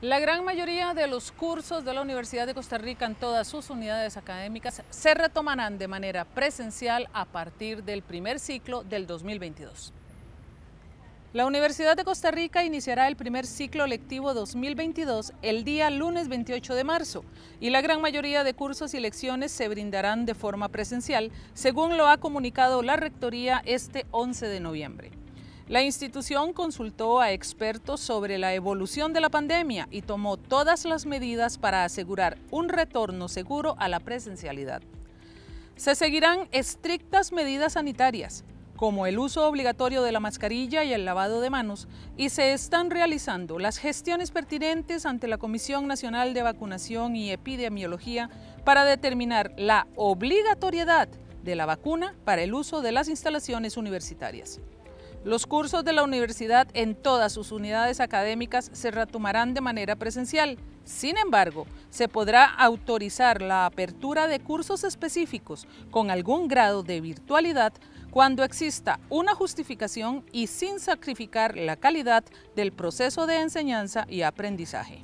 La gran mayoría de los cursos de la Universidad de Costa Rica en todas sus unidades académicas se retomarán de manera presencial a partir del primer ciclo del 2022. La Universidad de Costa Rica iniciará el primer ciclo lectivo 2022 el día lunes 28 de marzo y la gran mayoría de cursos y lecciones se brindarán de forma presencial, según lo ha comunicado la Rectoría este 11 de noviembre. La institución consultó a expertos sobre la evolución de la pandemia y tomó todas las medidas para asegurar un retorno seguro a la presencialidad. Se seguirán estrictas medidas sanitarias, como el uso obligatorio de la mascarilla y el lavado de manos, y se están realizando las gestiones pertinentes ante la Comisión Nacional de Vacunación y Epidemiología para determinar la obligatoriedad de la vacuna para el uso de las instalaciones universitarias. Los cursos de la universidad en todas sus unidades académicas se retomarán de manera presencial. Sin embargo, se podrá autorizar la apertura de cursos específicos con algún grado de virtualidad cuando exista una justificación y sin sacrificar la calidad del proceso de enseñanza y aprendizaje.